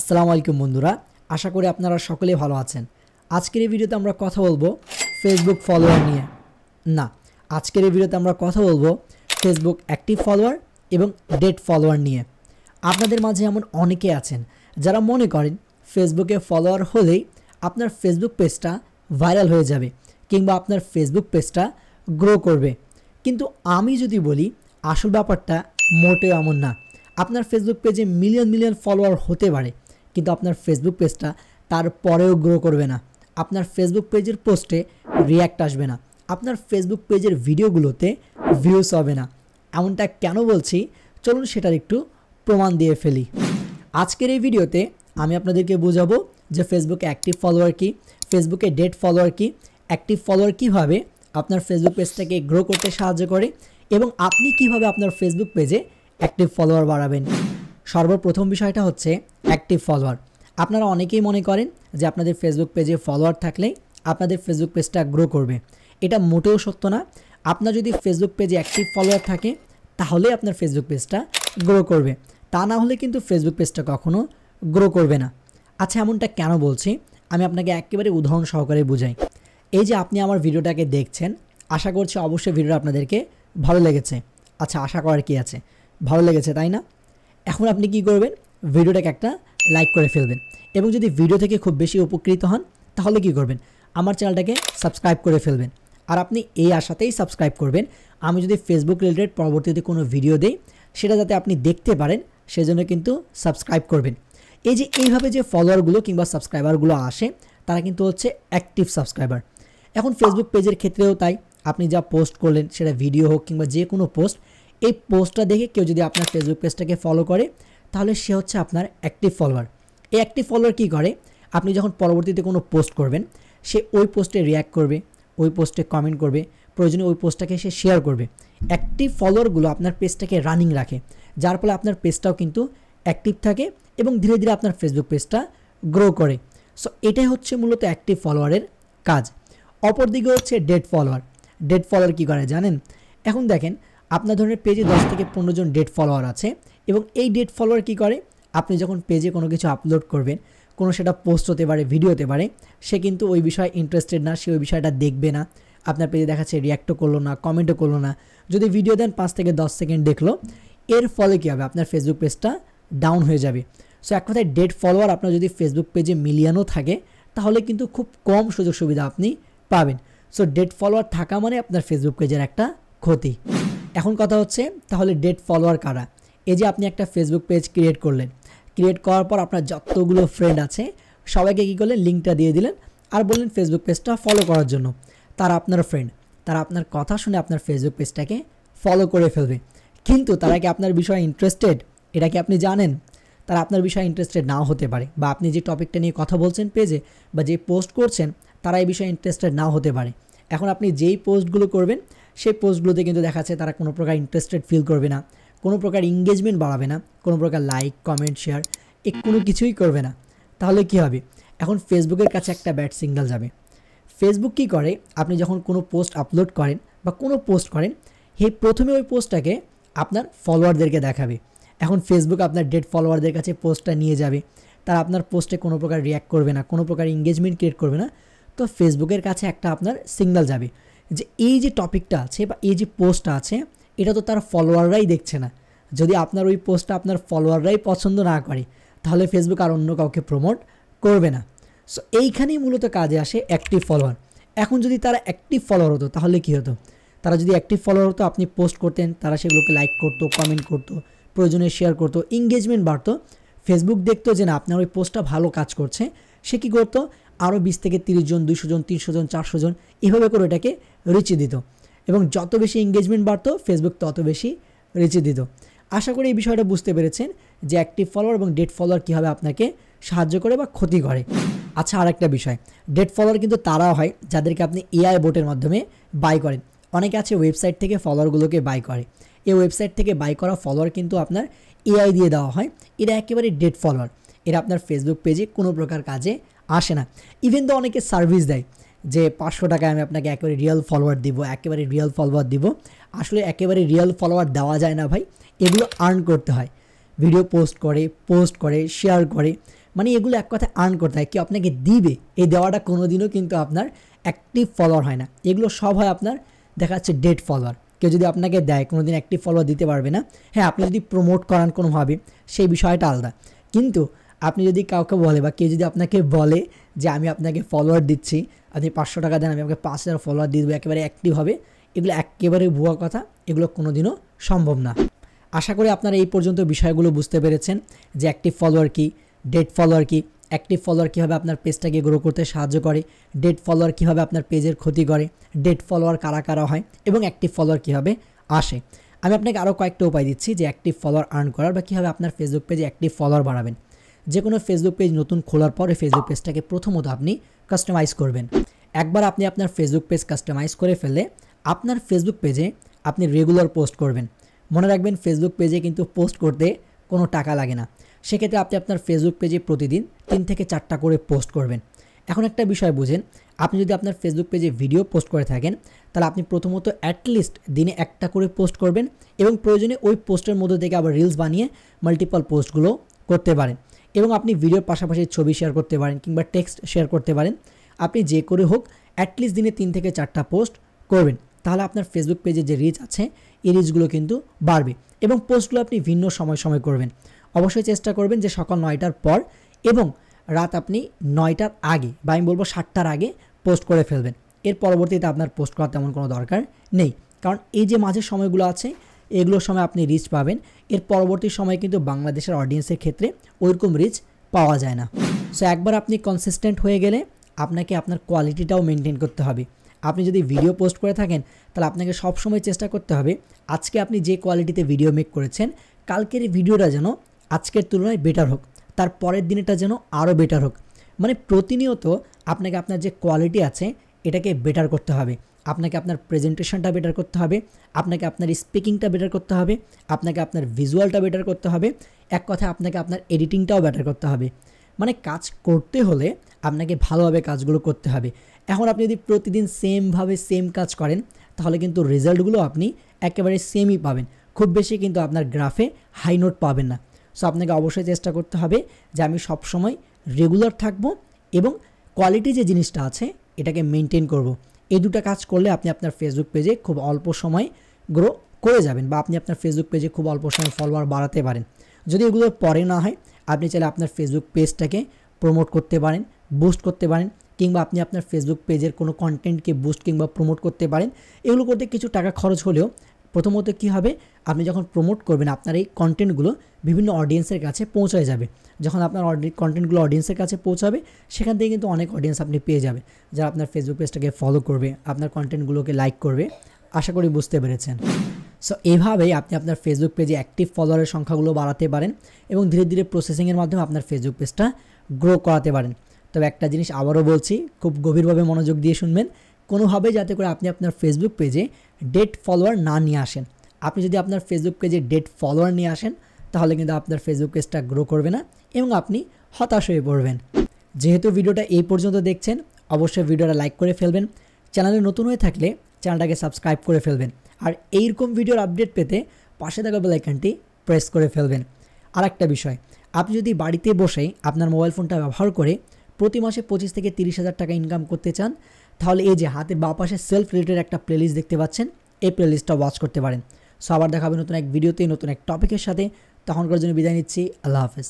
আসসালামু আলাইকুম বন্ধুরা আশা করি আপনারা সকলে ভালো আছেন আজকের এই ভিডিওতে আমরা কথা বলবো ফেসবুক ফলোয়ার নিয়ে না আজকের এই ভিডিওতে আমরা কথা বলবো ফেসবুক অ্যাক্টিভ ফলোয়ার এবং ডেট ফলোয়ার নিয়ে আপনাদের মাঝে এমন অনেকে আছেন যারা মনে করেন ফেসবুকে ফলোয়ার হলেই আপনার ফেসবুক পেজটা ভাইরাল হয়ে যাবে কিংবা আপনার ফেসবুক পেজটা গ্রো করবে কিন্তু আমি যদি বলি আসল ব্যাপারটা মোটেও এমন না আপনার ফেসবুক পেজে মিলিয়ন মিলিয়ন ফলোয়ার হতে পারে কিন্তু আপনার ফেসবুক পেজটা তারপরেও গ্রো করবে না আপনার ফেসবুক পেজের পোস্টে রিয়্যাক্ট আসবে না আপনার ফেসবুক পেজের ভিডিওগুলোতে ভিউজ হবে না এমনটা কেন বলছি চলুন সেটার একটু প্রমাণ দিয়ে ফেলি আজকের এই ভিডিওতে আমি আপনাদেরকে বোঝাবো যে ফেসবুকে অ্যাক্টিভ ফলোয়ার কি ফেসবুকে ডেট ফলোয়ার কী অ্যাক্টিভ ফলোয়ার কীভাবে আপনার ফেসবুক পেজটাকে গ্রো করতে সাহায্য করে এবং আপনি কিভাবে আপনার ফেসবুক পেজে অ্যাক্টিভ ফলোয়ার বাড়াবেন সর্বপ্রথম বিষয়টা হচ্ছে অ্যাক্টিভ ফলোয়ার আপনারা অনেকেই মনে করেন যে আপনাদের ফেসবুক পেজে ফলোয়ার থাকলেই আপনাদের ফেসবুক পেজটা গ্রো করবে এটা মোটেও সত্য না আপনার যদি ফেসবুক পেজে অ্যাক্টিভ ফলোয়ার থাকে তাহলে আপনার ফেসবুক পেজটা গ্রো করবে তা না হলে কিন্তু ফেসবুক পেজটা কখনও গ্রো করবে না আচ্ছা এমনটা কেন বলছি আমি আপনাকে একেবারে উদাহরণ সহকারে বুঝাই এই যে আপনি আমার ভিডিওটাকে দেখছেন আশা করছি অবশ্যই ভিডিওটা আপনাদেরকে ভালো লেগেছে আচ্ছা আশা করার কি আছে ভালো লেগেছে তাই না এখন আপনি কি করবেন ভিডিওটাকে একটা লাইক করে ফেলবেন এবং যদি ভিডিও থেকে খুব বেশি উপকৃত হন তাহলে কি করবেন আমার চ্যানেলটাকে সাবস্ক্রাইব করে ফেলবেন আর আপনি এই আশাতেই সাবস্ক্রাইব করবেন আমি যদি ফেসবুক রিলেটেড পরবর্তীতে কোনো ভিডিও দেই সেটা যাতে আপনি দেখতে পারেন সেজন্য কিন্তু সাবস্ক্রাইব করবেন এই যে এইভাবে যে ফলোয়ারগুলো কিংবা সাবস্ক্রাইবারগুলো আসে তারা কিন্তু হচ্ছে অ্যাক্টিভ সাবস্ক্রাইবার এখন ফেসবুক পেজের ক্ষেত্রেও তাই আপনি যা পোস্ট করলেন সেটা ভিডিও হোক কিংবা যে কোনো পোস্ট এই পোস্টটা দেখে কেউ যদি আপনার ফেসবুক পেজটাকে ফলো করে তাহলে সে হচ্ছে আপনার অ্যাক্টিভ ফলোয়ার এই অ্যাক্টিভ ফলোয়ার কী করে আপনি যখন পরবর্তীতে কোনো পোস্ট করবেন সে ওই পোস্টে রিয়্যাক্ট করবে ওই পোস্টে কমেন্ট করবে প্রয়োজনে ওই পোস্টটাকে সে শেয়ার করবে অ্যাক্টিভ ফলোয়ারগুলো আপনার পেজটাকে রানিং রাখে যার ফলে আপনার পেজটাও কিন্তু অ্যাক্টিভ থাকে এবং ধীরে ধীরে আপনার ফেসবুক পেজটা গ্রো করে সো এটাই হচ্ছে মূলত অ্যাক্টিভ ফলোয়ারের কাজ অপরদিকে হচ্ছে ডেড ফলোয়ার ডেড ফলোয়ার কী করে জানেন এখন দেখেন আপনার ধরনের পেজে দশ থেকে পনেরো জন ডেট ফলোয়ার আছে এবং এই ডেট ফলোয়ার কি করে আপনি যখন পেজে কোনো কিছু আপলোড করবেন কোনো সেটা পোস্ট হতে পারে ভিডিও হতে পারে সে কিন্তু ওই বিষয়ে ইন্টারেস্টেড না সে ওই বিষয়টা দেখবে না আপনার পেজে দেখাচ্ছে রিয়াক্টও করলো না কমেন্টও করলো না যদি ভিডিও দেন পাঁচ থেকে দশ সেকেন্ড দেখলো এর ফলে কী হবে আপনার ফেসবুক পেজটা ডাউন হয়ে যাবে সো এক কথায় ডেট ফলোয়ার আপনার যদি ফেসবুক পেজে মিলিয়ানও থাকে তাহলে কিন্তু খুব কম সুযোগ সুবিধা আপনি পাবেন সো ডেট ফলোয়ার থাকা মানে আপনার ফেসবুক পেজের একটা ক্ষতি এখন কথা হচ্ছে তাহলে ডেট ফলোয়ার কারা এই যে আপনি একটা ফেসবুক পেজ ক্রিয়েট করলেন ক্রিয়েট করার পর আপনার যতগুলো ফ্রেন্ড আছে সবাইকে কী করলেন লিঙ্কটা দিয়ে দিলেন আর বললেন ফেসবুক পেজটা ফলো করার জন্য তারা আপনার ফ্রেন্ড তারা আপনার কথা শুনে আপনার ফেসবুক পেজটাকে ফলো করে ফেলবে কিন্তু তারা কি আপনার বিষয়ে ইন্টারেস্টেড এটা কি আপনি জানেন তারা আপনার বিষয়ে ইন্টারেস্টেড নাও হতে পারে বা আপনি যে টপিকটা নিয়ে কথা বলছেন পেজে বা যে পোস্ট করছেন তারা এই বিষয়ে ইন্টারেস্টেড নাও হতে পারে এখন আপনি যেই পোস্টগুলো করবেন সেই পোস্টগুলোতে কিন্তু দেখাচ্ছে তারা কোনো প্রকার ইন্টারেস্টেড ফিল করবে না কোনো প্রকার এঙ্গেজমেন্ট বাড়াবে না কোনো প্রকার লাইক কমেন্ট শেয়ার এ কোনো কিছুই করবে না তাহলে কি হবে এখন ফেসবুকের কাছে একটা ব্যাড সিগনাল যাবে ফেসবুক কি করে আপনি যখন কোনো পোস্ট আপলোড করেন বা কোনো পোস্ট করেন হে প্রথমে ওই পোস্টটাকে আপনার ফলোয়ারদেরকে দেখাবে এখন ফেসবুক আপনার ডেড ফলোয়ারদের কাছে পোস্টটা নিয়ে যাবে তারা আপনার পোস্টে কোনো প্রকার রিয়্যাক্ট করবে না কোনো প্রকার এঙ্গেজমেন্ট ক্রিয়েট করবে না তো ফেসবুকের কাছে একটা আপনার সিগনাল যাবে যে এই যে টপিকটা আছে বা এই যে পোস্টটা আছে এটা তো তার ফলোয়াররাই দেখছে না যদি আপনার ওই পোস্টটা আপনার ফলোয়াররাই পছন্দ না করে তাহলে ফেসবুক আর অন্য কাউকে প্রমোট করবে না সো এইখানেই মূলত কাজে আসে অ্যাক্টিভ ফলোয়ার এখন যদি তারা অ্যাক্টিভ ফলোয়ার হতো তাহলে কী হতো তারা যদি অ্যাক্টিভ ফলোয়ার হতো আপনি পোস্ট করতেন তারা সেগুলোকে লাইক করতো কমেন্ট করতো প্রয়োজনে শেয়ার করতো এঙ্গেজমেন্ট বাড়তো ফেসবুক দেখতো যে না আপনার ওই পোস্টটা ভালো কাজ করছে সে কী করতো আরও বিশ থেকে তিরিশ জন দুইশো জন তিনশো জন চারশো জন এভাবে করে এটাকে রিচি দিত এবং যত বেশি এঙ্গেজমেন্ট বাড়ত ফেসবুক তত বেশি রিচি দিত আশা করি এই বিষয়টা বুঝতে পেরেছেন যে অ্যাক্টিভ ফলোয়ার এবং ডেট ফলোয়ার কীভাবে আপনাকে সাহায্য করে বা ক্ষতি করে আচ্ছা আর একটা বিষয় ডেট ফলোয়ার কিন্তু তারা হয় যাদেরকে আপনি এআই বোটের মাধ্যমে বাই করেন অনেকে আছে ওয়েবসাইট থেকে ফলোয়ারগুলোকে বাই করে এই ওয়েবসাইট থেকে বাই করা ফলোয়ার কিন্তু আপনার এআই দিয়ে দেওয়া হয় এটা একেবারে ডেট ফলোয়ার এরা আপনার ফেসবুক পেজে কোনো প্রকার কাজে আসে না ইভেন তো অনেকে সার্ভিস দেয় যে পাঁচশো টাকায় আমি আপনাকে একেবারে রিয়েল ফলোয়ার দিব একেবারে রিয়েল ফলোয়ার দিব আসলে একেবারে রিয়েল ফলোয়ার দেওয়া যায় না ভাই এগুলো আর্ন করতে হয় ভিডিও পোস্ট করে পোস্ট করে শেয়ার করে মানে এগুলো এক কথা আর্ন করতে হয় কেউ আপনাকে দিবে এই দেওয়াটা কোনো দিনও কিন্তু আপনার অ্যাক্টিভ ফলোয়ার হয় না এগুলো সব হয় আপনার দেখা যাচ্ছে ডেট ফলোয়ার কেউ যদি আপনাকে দেয় কোনো দিন অ্যাক্টিভ ফলোয়ার দিতে পারবে না হ্যাঁ আপনি যদি প্রমোট করান কোনোভাবে সেই বিষয়টা আলাদা কিন্তু আপনি যদি কাউকে বলে বা কেউ যদি আপনাকে বলে যে আমি আপনাকে ফলোয়ার দিচ্ছি আপনি পাঁচশো টাকা দেন আমি আপনাকে পাঁচ হাজার ফলোয়ার দিয়ে দেবো একেবারে অ্যাক্টিভ হবে এগুলো একেবারে ভুয়া কথা এগুলো কোনোদিনও সম্ভব না আশা করি আপনারা এই পর্যন্ত বিষয়গুলো বুঝতে পেরেছেন যে অ্যাক্টিভ ফলোয়ার কী ডেড ফলোয়ার কী অ্যাক্টিভ ফলোয়ার কীভাবে আপনার পেজটাকে গ্রো করতে সাহায্য করে ডেড ফলোয়ার কীভাবে আপনার পেজের ক্ষতি করে ডেড ফলোয়ার কারা কারা হয় এবং অ্যাক্টিভ ফলোয়ার কীভাবে আসে আমি আপনাকে আরও কয়েকটা উপায় দিচ্ছি যে অ্যাক্টিভ ফলোয়ার আর্ন করার বা কীভাবে আপনার ফেসবুক পেজে অ্যাক্টিভ ফলোয়ার বাড়াবেন যে কোনো ফেসবুক পেজ নতুন খোলার পরে ফেসবুক পেজটাকে প্রথমত আপনি কাস্টমাইজ করবেন একবার আপনি আপনার ফেসবুক পেজ কাস্টমাইজ করে ফেলে আপনার ফেসবুক পেজে আপনি রেগুলার পোস্ট করবেন মনে রাখবেন ফেসবুক পেজে কিন্তু পোস্ট করতে কোনো টাকা লাগে না সেক্ষেত্রে আপনি আপনার ফেসবুক পেজে প্রতিদিন তিন থেকে চারটা করে পোস্ট করবেন এখন একটা বিষয় বুঝেন আপনি যদি আপনার ফেসবুক পেজে ভিডিও পোস্ট করে থাকেন তাহলে আপনি প্রথমত অ্যাটলিস্ট দিনে একটা করে পোস্ট করবেন এবং প্রয়োজনে ওই পোস্টের মধ্যে থেকে আবার রিলস বানিয়ে মাল্টিপল পোস্টগুলো করতে পারেন এবং আপনি ভিডিওর পাশাপাশি ছবি শেয়ার করতে পারেন কিংবা টেক্সট শেয়ার করতে পারেন আপনি যে করে হোক অ্যাটলিস্ট দিনে তিন থেকে চারটা পোস্ট করবেন তাহলে আপনার ফেসবুক পেজে যে রিচ আছে এই রিচগুলো কিন্তু বাড়বে এবং পোস্টগুলো আপনি ভিন্ন সময় সময় করবেন অবশ্যই চেষ্টা করবেন যে সকাল নয়টার পর এবং রাত আপনি নয়টার আগে বা আমি বলবো সাতটার আগে পোস্ট করে ফেলবেন এর পরবর্তীতে আপনার পোস্ট করার তেমন কোনো দরকার নেই কারণ এই যে মাঝের সময়গুলো আছে এগুলোর সময় আপনি রিচ পাবেন এর পরবর্তী সময় কিন্তু বাংলাদেশের অডিয়েন্সের ক্ষেত্রে ওইরকম রিচ পাওয়া যায় না সো একবার আপনি কনসিস্টেন্ট হয়ে গেলে আপনাকে আপনার কোয়ালিটিটাও মেনটেন করতে হবে আপনি যদি ভিডিও পোস্ট করে থাকেন তাহলে আপনাকে সবসময় চেষ্টা করতে হবে আজকে আপনি যে কোয়ালিটিতে ভিডিও মেক করেছেন কালকের ভিডিওটা যেন আজকের তুলনায় বেটার হোক তার পরের দিনেরটা যেন আরও বেটার হোক মানে প্রতিনিয়ত আপনাকে আপনার যে কোয়ালিটি আছে এটাকে বেটার করতে হবে আপনাকে আপনার প্রেজেন্টেশনটা বেটার করতে হবে আপনাকে আপনার স্পিকিংটা বেটার করতে হবে আপনাকে আপনার ভিজুয়ালটা বেটার করতে হবে এক কথা আপনাকে আপনার এডিটিংটাও বেটার করতে হবে মানে কাজ করতে হলে আপনাকে ভালোভাবে কাজগুলো করতে হবে এখন আপনি যদি প্রতিদিন সেমভাবে সেম কাজ করেন তাহলে কিন্তু রেজাল্টগুলো আপনি একেবারে সেমই পাবেন খুব বেশি কিন্তু আপনার গ্রাফে হাই নোট পাবেন না সো আপনাকে অবশ্যই চেষ্টা করতে হবে যে আমি সবসময় রেগুলার থাকব এবং কোয়ালিটি যে জিনিসটা আছে এটাকে মেনটেন করব এই দুটা কাজ করলে আপনি আপনার ফেসবুক পেজে খুব অল্প সময় গ্রো করে যাবেন বা আপনি আপনার ফেসবুক পেজে খুব অল্প সময় ফলোয়ার বাড়াতে পারেন যদি এগুলো পরে না হয় আপনি চাইলে আপনার ফেসবুক পেজটাকে প্রমোট করতে পারেন বুস্ট করতে পারেন কিংবা আপনি আপনার ফেসবুক পেজের কোনো কন্টেন্টকে বুস্ট কিংবা প্রমোট করতে পারেন এগুলো করতে কিছু টাকা খরচ হলেও প্রথমত কি হবে আপনি যখন প্রমোট করবেন আপনার এই কন্টেন্টগুলো বিভিন্ন অডিয়েন্সের কাছে পৌঁছায় যাবে যখন আপনার কন্টেন্টগুলো অডিয়েন্সের কাছে পৌঁছাবে সেখান থেকে কিন্তু অনেক অডিয়েন্স আপনি পেয়ে যাবে যারা আপনার ফেসবুক পেজটাকে ফলো করবে আপনার কন্টেন্টগুলোকে লাইক করবে আশা করি বুঝতে পেরেছেন সো এভাবেই আপনি আপনার ফেসবুক পেজে অ্যাক্টিভ ফলোয়ারের সংখ্যাগুলো বাড়াতে পারেন এবং ধীরে ধীরে প্রসেসিংয়ের মাধ্যমে আপনার ফেসবুক পেজটা গ্রো করাতে পারেন তবে একটা জিনিস আবারও বলছি খুব গভীরভাবে মনোযোগ দিয়ে শুনবেন কোনোভাবে যাতে করে আপনি আপনার ফেসবুক পেজে ডেট ফলোয়ার না নিয়ে আসেন আপনি যদি আপনার ফেসবুক পেজে ডেট ফলোয়ার নিয়ে আসেন তাহলে কিন্তু আপনার ফেসবুক পেজটা গ্রো করবে না এবং আপনি হতাশ হয়ে পড়বেন যেহেতু ভিডিওটা এই পর্যন্ত দেখছেন অবশ্যই ভিডিওটা লাইক করে ফেলবেন চ্যানেলে নতুন হয়ে থাকলে চ্যানেলটাকে সাবস্ক্রাইব করে ফেলবেন আর এইরকম ভিডিওর আপডেট পেতে পাশে থাকা বেলাইকানটি প্রেস করে ফেলবেন আর একটা বিষয় আপনি যদি বাড়িতে বসেই আপনার মোবাইল ফোনটা ব্যবহার করে প্রতি মাসে পঁচিশ থেকে তিরিশ হাজার টাকা ইনকাম করতে চান তাহলে এই যে হাতের বাঁ সেলফ রিলেটেড একটা প্লেলিস্ট দেখতে পাচ্ছেন এই প্লেলিস্টটা ওয়াচ করতে পারেন সো আবার দেখা হবে নতুন এক ভিডিওতে নতুন এক টপিকের সাথে তখনকার জন্য বিদায় নিচ্ছি আল্লাহ হাফেজ